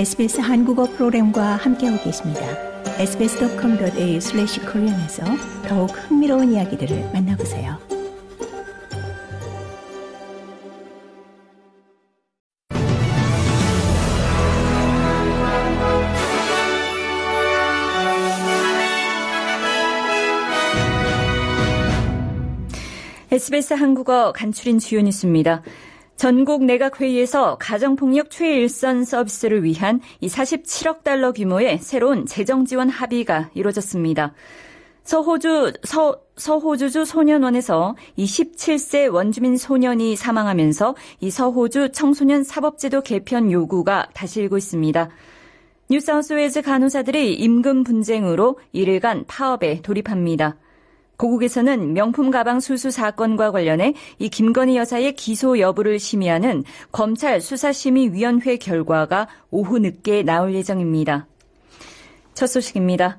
SBS 한국어 프로그램과 함께하고 계십니다. sbs.com.au 슬래시 코리안에서 더욱 흥미로운 이야기들을 만나보세요. SBS 한국어 간추린 주요 뉴스입니다. 전국 내각회의에서 가정폭력 최일선 서비스를 위한 이 47억 달러 규모의 새로운 재정 지원 합의가 이루어졌습니다. 서호주, 서, 서호주주 소년원에서 이1 7세 원주민 소년이 사망하면서 이 서호주 청소년 사법제도 개편 요구가 다시 일고 있습니다. 뉴사우스웨즈 간호사들이 임금 분쟁으로 1일간 파업에 돌입합니다. 고국에서는 명품 가방 수수 사건과 관련해 이 김건희 여사의 기소 여부를 심의하는 검찰 수사심의위원회 결과가 오후 늦게 나올 예정입니다. 첫 소식입니다.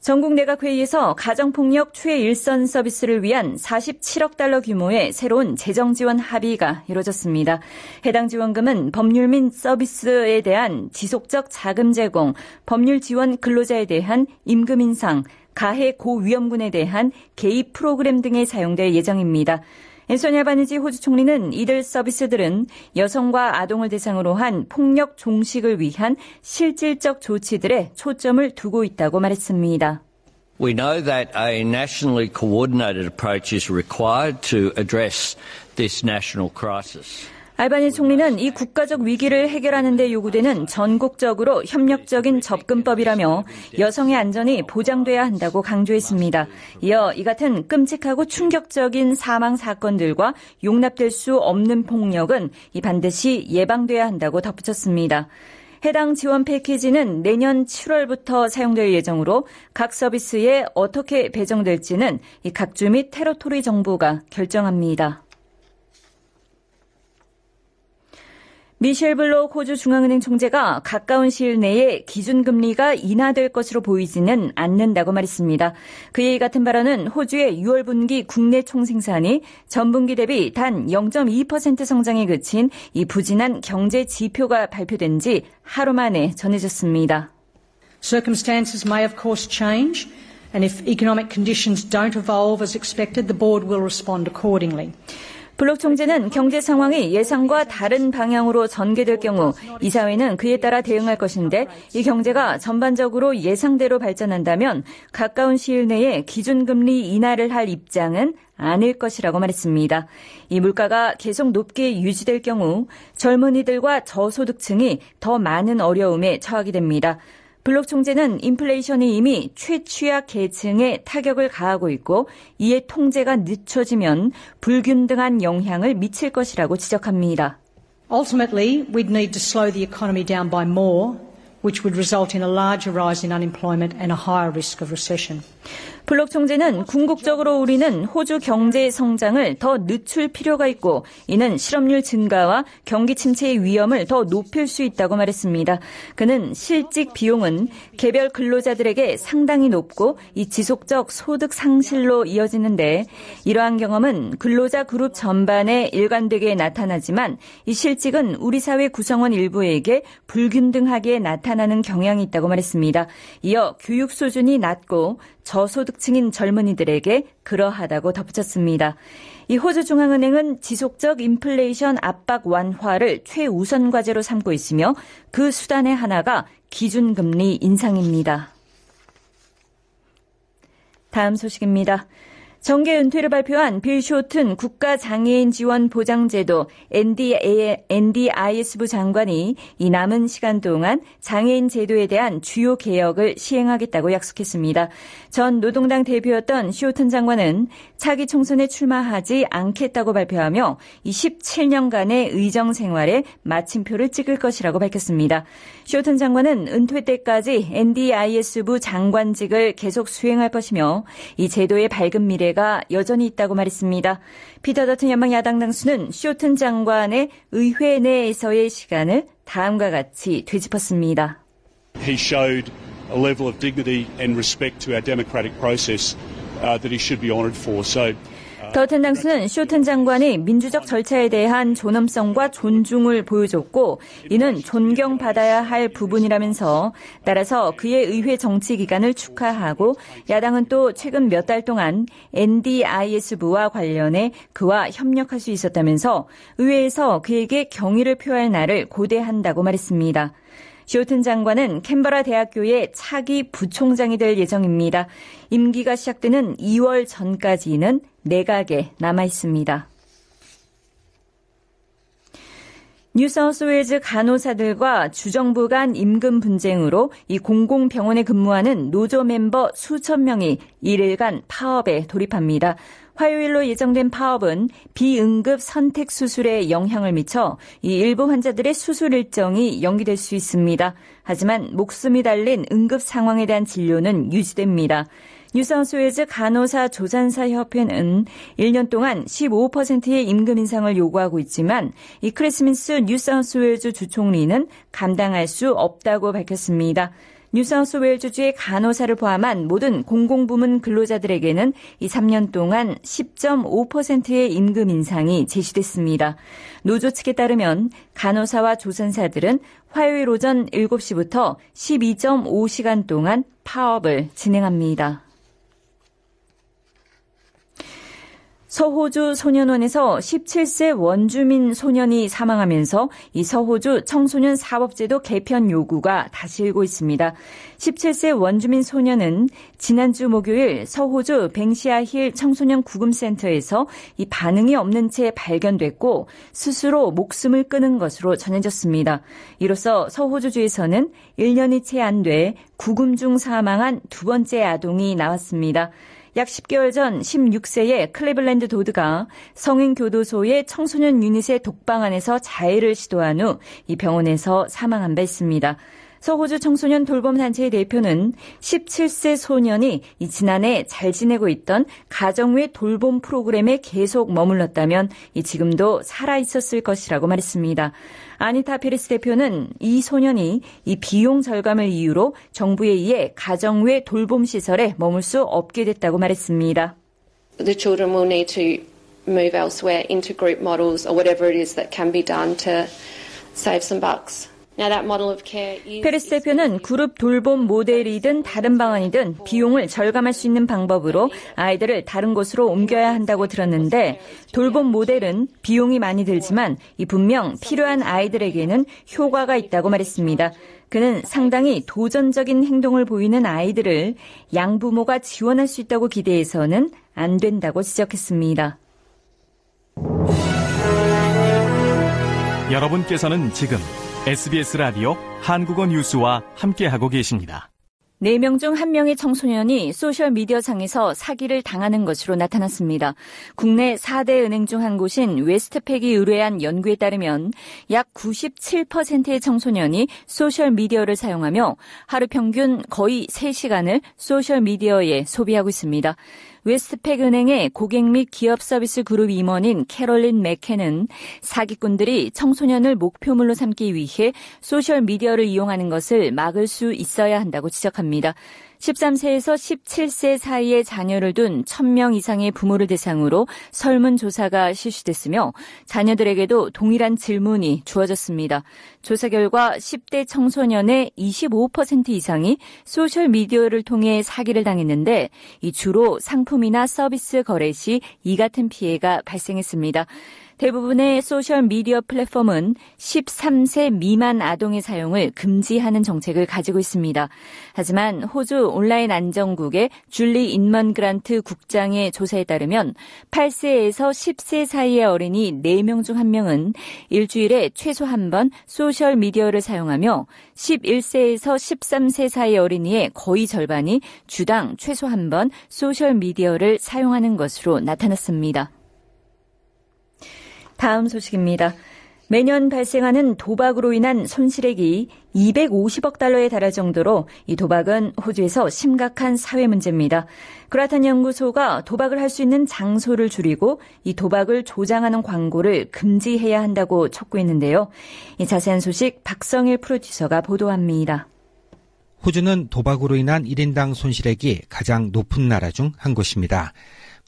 전국 내각 회의에서 가정폭력 최 일선 서비스를 위한 47억 달러 규모의 새로운 재정 지원 합의가 이뤄졌습니다. 해당 지원금은 법률 및 서비스에 대한 지속적 자금 제공, 법률 지원 근로자에 대한 임금 인상, 가해 고위험군에 대한 개입 프로그램 등에 사용될 예정입니다. 앤소니 알바니지 호주 총리는 이들 서비스들은 여성과 아동을 대상으로 한 폭력 종식을 위한 실질적 조치들에 초점을 두고 있다고 말했습니다. We know that a nationally coordinated approach is required to address this national crisis. 알바니 총리는 이 국가적 위기를 해결하는 데 요구되는 전국적으로 협력적인 접근법이라며 여성의 안전이 보장돼야 한다고 강조했습니다. 이어 이 같은 끔찍하고 충격적인 사망 사건들과 용납될 수 없는 폭력은 반드시 예방돼야 한다고 덧붙였습니다. 해당 지원 패키지는 내년 7월부터 사용될 예정으로 각 서비스에 어떻게 배정될지는 각주및 테러토리 정부가 결정합니다. 미셸 블록 호주 중앙은행 총재가 가까운 시일 내에 기준금리가 인하될 것으로 보이지는 않는다고 말했습니다. 그의 같은 발언은 호주의 6월 분기 국내 총생산이 전분기 대비 단 0.2% 성장에 그친 이 부진한 경제 지표가 발표된 지 하루 만에 전해졌습니다. Circumstances may of course change. And if economic conditions don't evolve as expected, the board will respond accordingly. 블록 총재는 경제 상황이 예상과 다른 방향으로 전개될 경우 이사회는 그에 따라 대응할 것인데 이 경제가 전반적으로 예상대로 발전한다면 가까운 시일 내에 기준금리 인하를 할 입장은 아닐 것이라고 말했습니다. 이 물가가 계속 높게 유지될 경우 젊은이들과 저소득층이 더 많은 어려움에 처하게 됩니다. 블록 총재는 인플레이션이 이미 최취약 계층에 타격을 가하고 있고 이에 통제가 늦춰지면 불균등한 영향을 미칠 것이라고 지적합니다. Ultimately, we'd need to slow the economy down by more, which would result in a larger rise in unemployment and a higher risk of recession. 블록 총재는 궁극적으로 우리는 호주 경제 성장을 더 늦출 필요가 있고 이는 실업률 증가와 경기 침체의 위험을 더 높일 수 있다고 말했습니다. 그는 실직 비용은 개별 근로자들에게 상당히 높고 이 지속적 소득 상실로 이어지는데 이러한 경험은 근로자 그룹 전반에 일관되게 나타나지만 이 실직은 우리 사회 구성원 일부에게 불균등하게 나타나는 경향이 있다고 말했습니다. 이어 교육 수준이 낮고 저소득 특징인 젊은이들에게 그러하다고 덧붙였습니다. 이 호주 중앙은행은 지속적 인플레이션 압박 완화를 최우선 과제로 삼고 있으며 그 수단의 하나가 기준금리 인상입니다. 다음 소식입니다. 정계 은퇴를 발표한 빌 쇼튼 국가장애인 지원 보장제도 NDIS부 장관이 이 남은 시간 동안 장애인 제도에 대한 주요 개혁을 시행하겠다고 약속했습니다. 전 노동당 대표였던 쇼튼 장관은 차기 총선에 출마하지 않겠다고 발표하며 27년간의 의정 생활에 마침표를 찍을 것이라고 밝혔습니다. 쇼튼 장관은 은퇴 때까지 NDIS부 장관직을 계속 수행할 것이며 이 제도의 밝은 미래가 문제가 여전히 있다고 말했습니다. 피터 더튼 연방 야당 당수는 쇼튼 장관의 의회 내에서의 시간을 다음과 같이 되짚었습니다. He showed a level of dignity and respect to our democratic process uh, that he should be honoured for. So 더텐당 수는 쇼튼 장관이 민주적 절차에 대한 존엄성과 존중을 보여줬고 이는 존경받아야 할 부분이라면서 따라서 그의 의회 정치 기간을 축하하고 야당은 또 최근 몇 달 동안 NDIS부와 관련해 그와 협력할 수 있었다면서 의회에서 그에게 경의를 표할 날을 고대한다고 말했습니다. 지오튼 장관은 캔버라 대학교의 차기 부총장이 될 예정입니다. 임기가 시작되는 2월 전까지는 내각에 남아 있습니다. 뉴사우스웨즈 간호사들과 주정부 간 임금 분쟁으로 이 공공병원에 근무하는 노조 멤버 수천 명이 1일간 파업에 돌입합니다. 화요일로 예정된 파업은 비응급 선택 수술에 영향을 미쳐 이 일부 환자들의 수술 일정이 연기될 수 있습니다. 하지만 목숨이 달린 응급 상황에 대한 진료는 유지됩니다. 뉴사우스웨즈 간호사 조산사 협회는 1년 동안 15%의 임금 인상을 요구하고 있지만 이 크리스민스 뉴사우스웨즈 주총리는 감당할 수 없다고 밝혔습니다. 뉴사우스웨일즈주의 간호사를 포함한 모든 공공부문 근로자들에게는 이 3년 동안 10.5%의 임금 인상이 제시됐습니다. 노조 측에 따르면 간호사와 조선사들은 화요일 오전 7시부터 12.5시간 동안 파업을 진행합니다. 서호주 소년원에서 17세 원주민 소년이 사망하면서 이 서호주 청소년 사법제도 개편 요구가 다시 일고 있습니다. 17세 원주민 소년은 지난주 목요일 서호주 뱅시아 힐 청소년 구금센터에서 이 반응이 없는 채 발견됐고 스스로 목숨을 끊은 것으로 전해졌습니다. 이로써 서호주주에서는 1년이 채 안 돼 구금 중 사망한 두 번째 아동이 나왔습니다. 약 10개월 전 16세의 클리블랜드 도드가 성인 교도소의 청소년 유닛의 독방 안에서 자해를 시도한 후 이 병원에서 사망한 바 있습니다. 서호주 청소년 돌봄 단체의 대표는 17세 소년이 지난해 잘 지내고 있던 가정 외 돌봄 프로그램에 계속 머물렀다면 지금도 살아 있었을 것이라고 말했습니다. 아니타 페리스 대표는 이 소년이 이 비용 절감을 이유로 정부에 의해 가정 외 돌봄 시설에 머물 수 없게 됐다고 말했습니다. The children will need to move elsewhere into group models or whatever it is that can be done to save some bucks. 페레스 대표는 그룹 돌봄 모델이든 다른 방안이든 비용을 절감할 수 있는 방법으로 아이들을 다른 곳으로 옮겨야 한다고 들었는데 돌봄 모델은 비용이 많이 들지만 이 분명 필요한 아이들에게는 효과가 있다고 말했습니다. 그는 상당히 도전적인 행동을 보이는 아이들을 양부모가 지원할 수 있다고 기대해서는 안 된다고 지적했습니다. 여러분께서는 지금 SBS 라디오 한국어 뉴스와 함께하고 계십니다. 4명 중 1명의 청소년이 소셜미디어상에서 사기를 당하는 것으로 나타났습니다. 국내 4대 은행 중 한 곳인 웨스트팩이 의뢰한 연구에 따르면 약 97%의 청소년이 소셜미디어를 사용하며 하루 평균 거의 3시간을 소셜미디어에 소비하고 있습니다. 웨스팩 은행의 고객 및 기업 서비스 그룹 임원인 캐롤린 맥켄은 사기꾼들이 청소년을 목표물로 삼기 위해 소셜 미디어를 이용하는 것을 막을 수 있어야 한다고 지적합니다. 13세에서 17세 사이의 자녀를 둔 1000명 이상의 부모를 대상으로 설문조사가 실시됐으며 자녀들에게도 동일한 질문이 주어졌습니다. 조사 결과 10대 청소년의 25% 이상이 소셜미디어를 통해 사기를 당했는데 이 주로 상품이나 서비스 거래 시 이 같은 피해가 발생했습니다. 대부분의 소셜 미디어 플랫폼은 13세 미만 아동의 사용을 금지하는 정책을 가지고 있습니다. 하지만 호주 온라인 안정국의 줄리 인먼 그란트 국장의 조사에 따르면 8세에서 10세 사이의 어린이 4명 중 1명은 일주일에 최소 한 번 소셜 미디어를 사용하며 11세에서 13세 사이 의 어린이의 거의 절반이 주당 최소 한 번 소셜 미디어를 사용하는 것으로 나타났습니다. 다음 소식입니다. 매년 발생하는 도박으로 인한 손실액이 250억 달러에 달할 정도로 이 도박은 호주에서 심각한 사회 문제입니다. 그라탄 연구소가 도박을 할 수 있는 장소를 줄이고 이 도박을 조장하는 광고를 금지해야 한다고 촉구했는데요. 이 자세한 소식 박성일 프로듀서가 보도합니다. 호주는 도박으로 인한 1인당 손실액이 가장 높은 나라 중 한 곳입니다.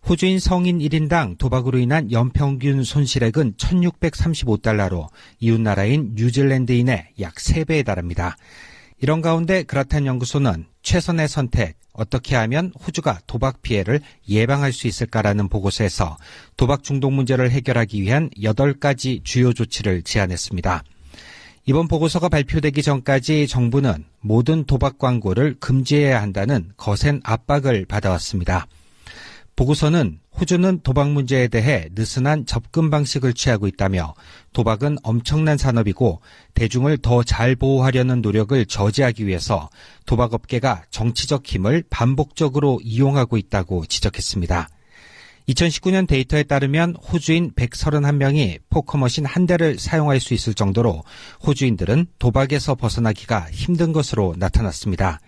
호주인 성인 1인당 도박으로 인한 연평균 손실액은 1635달러로 이웃나라인 뉴질랜드인의 약 3배에 달합니다. 이런 가운데 그라탄 연구소는 최선의 선택, 어떻게 하면 호주가 도박 피해를 예방할 수 있을까라는 보고서에서 도박 중독 문제를 해결하기 위한 8가지 주요 조치를 제안했습니다. 이번 보고서가 발표되기 전까지 정부는 모든 도박 광고를 금지해야 한다는 거센 압박을 받아왔습니다. 보고서는 호주는 도박 문제에 대해 느슨한 접근 방식을 취하고 있다며 도박은 엄청난 산업이고 대중을 더 잘 보호하려는 노력을 저지하기 위해서 도박업계가 정치적 힘을 반복적으로 이용하고 있다고 지적했습니다. 2019년 데이터에 따르면 호주인 131명이 포커머신 한 대를 사용할 수 있을 정도로 호주인들은 도박에서 벗어나기가 힘든 것으로 나타났습니다.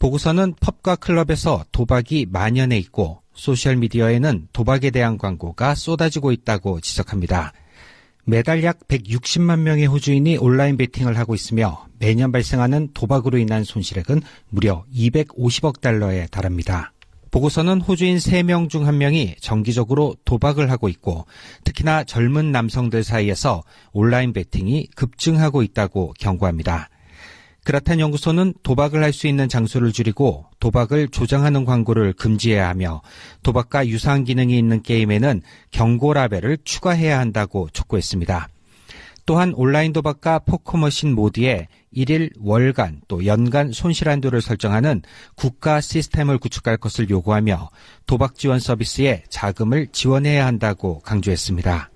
보고서는 펍과 클럽에서 도박이 만연해 있고 소셜미디어에는 도박에 대한 광고가 쏟아지고 있다고 지적합니다. 매달 약 160만 명의 호주인이 온라인 베팅을 하고 있으며 매년 발생하는 도박으로 인한 손실액은 무려 250억 달러에 달합니다. 보고서는 호주인 3명 중 1명이 정기적으로 도박을 하고 있고 특히나 젊은 남성들 사이에서 온라인 베팅이 급증하고 있다고 경고합니다. 그라탄 연구소는 도박을 할 수 있는 장소를 줄이고 도박을 조장하는 광고를 금지해야 하며 도박과 유사한 기능이 있는 게임에는 경고 라벨을 추가해야 한다고 촉구했습니다. 또한 온라인 도박과 포커머신 모드에 1일 월간 또 연간 손실 한도를 설정하는 국가 시스템을 구축할 것을 요구하며 도박 지원 서비스에 자금을 지원해야 한다고 강조했습니다.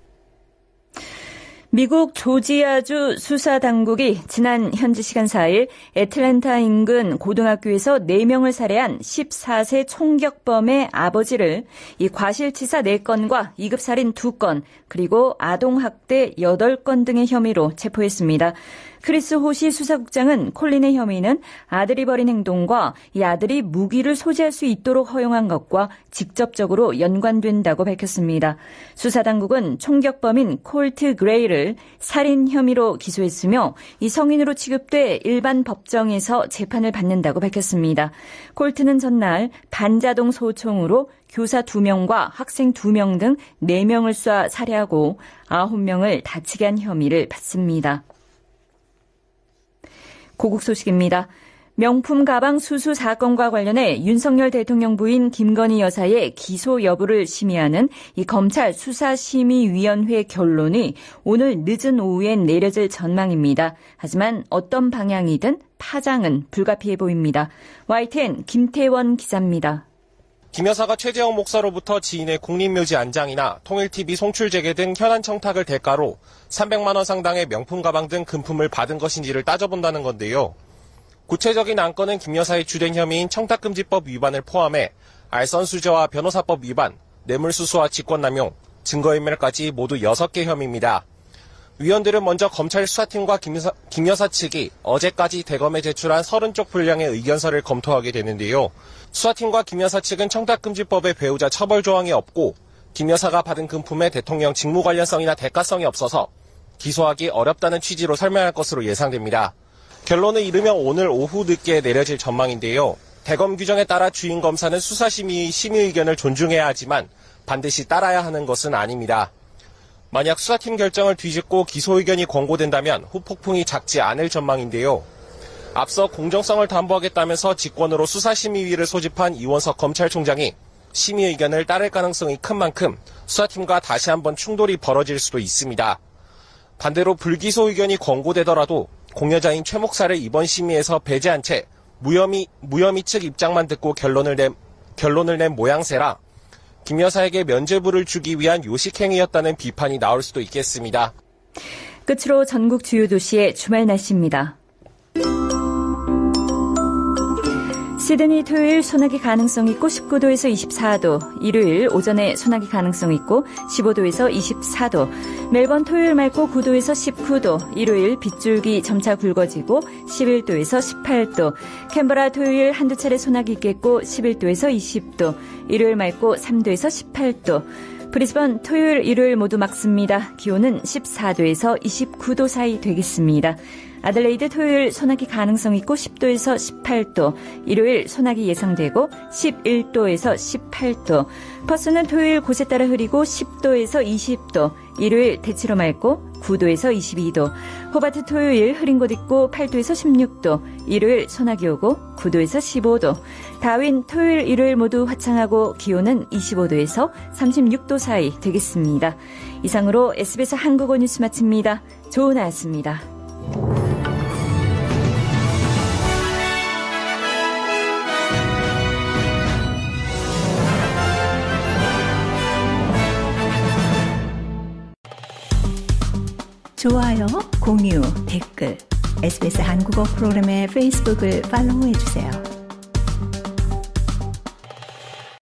미국 조지아주 수사 당국이 지난 현지 시간 4일 애틀랜타 인근 고등학교에서 4명을 살해한 14세 총격범의 아버지를 이 과실치사 4건과 2급 살인 2건 그리고 아동 학대 8건 등의 혐의로 체포했습니다. 크리스 호시 수사국장은 콜린의 혐의는 아들이 벌인 행동과 이 아들이 무기를 소지할 수 있도록 허용한 것과 직접적으로 연관된다고 밝혔습니다. 수사당국은 총격범인 콜트 그레이를 살인 혐의로 기소했으며 이 성인으로 취급돼 일반 법정에서 재판을 받는다고 밝혔습니다. 콜트는 전날 반자동 소총으로 교사 2명과 학생 2명 등 4명을 쏴 살해하고 9명을 다치게 한 혐의를 받습니다. 고국 소식입니다. 명품 가방 수수 사건과 관련해 윤석열 대통령 부인 김건희 여사의 기소 여부를 심의하는 이 검찰 수사심의위원회 결론이 오늘 늦은 오후에 내려질 전망입니다. 하지만 어떤 방향이든 파장은 불가피해 보입니다. YTN 김태원 기자입니다. 김 여사가 최재형 목사로부터 지인의 국립묘지 안장이나 통일TV 송출재개등 현안 청탁을 대가로 300만 원 상당의 명품 가방 등 금품을 받은 것인지를 따져본다는 건데요. 구체적인 안건은 김 여사의 주된 혐의인 청탁금지법 위반을 포함해 알선수저와 변호사법 위반, 뇌물수수와 직권남용, 증거인멸까지 모두 6개 혐의입니다. 위원들은 먼저 검찰 수사팀과 김여사, 김여사 측이 어제까지 대검에 제출한 30쪽 분량의 의견서를 검토하게 되는데요. 수사팀과 김여사 측은 청탁금지법의 배우자 처벌 조항이 없고 김여사가 받은 금품에 대통령 직무 관련성이나 대가성이 없어서 기소하기 어렵다는 취지로 설명할 것으로 예상됩니다. 결론을 이르면 오늘 오후 늦게 내려질 전망인데요. 대검 규정에 따라 주인 검사는 수사심의 심의 의견을 존중해야 하지만 반드시 따라야 하는 것은 아닙니다. 만약 수사팀 결정을 뒤집고 기소 의견이 권고된다면 후폭풍이 작지 않을 전망인데요. 앞서 공정성을 담보하겠다면서 직권으로 수사심의위를 소집한 이원석 검찰총장이 심의 의견을 따를 가능성이 큰 만큼 수사팀과 다시 한번 충돌이 벌어질 수도 있습니다. 반대로 불기소 의견이 권고되더라도 공여자인 최 목사를 이번 심의에서 배제한 채 무혐의, 무혐의 측 입장만 듣고 결론을 낸, 결론을 낸 모양새라 김 여사에게 면죄부를 주기 위한 요식행위였다는 비판이 나올 수도 있겠습니다. 끝으로 전국 주요 도시의 주말 날씨입니다. 시드니 토요일 소나기 가능성 있고 19도에서 24도, 일요일 오전에 소나기 가능성 있고 15도에서 24도, 멜번 토요일 맑고 9도에서 19도, 일요일 빗줄기 점차 굵어지고 11도에서 18도, 캔버라 토요일 한두 차례 소나기 있겠고 11도에서 20도, 일요일 맑고 3도에서 18도, 브리스번 토요일, 일요일 모두 맑습니다. 기온은 14도에서 29도 사이 되겠습니다. 아들레이드 토요일 소나기 가능성 있고 10도에서 18도, 일요일 소나기 예상되고 11도에서 18도, 퍼스는 토요일 곳에 따라 흐리고 10도에서 20도, 일요일 대체로 맑고 9도에서 22도, 호바트 토요일 흐린 곳 있고 8도에서 16도, 일요일 소나기 오고 9도에서 15도, 다윈 토요일 일요일 모두 화창하고 기온은 25도에서 36도 사이 되겠습니다. 이상으로 SBS 한국어 뉴스 마칩니다. 좋은 아였습니다 좋아요, 공유, 댓글, SBS 한국어 프로그램의 페이스북을 팔로우해주세요.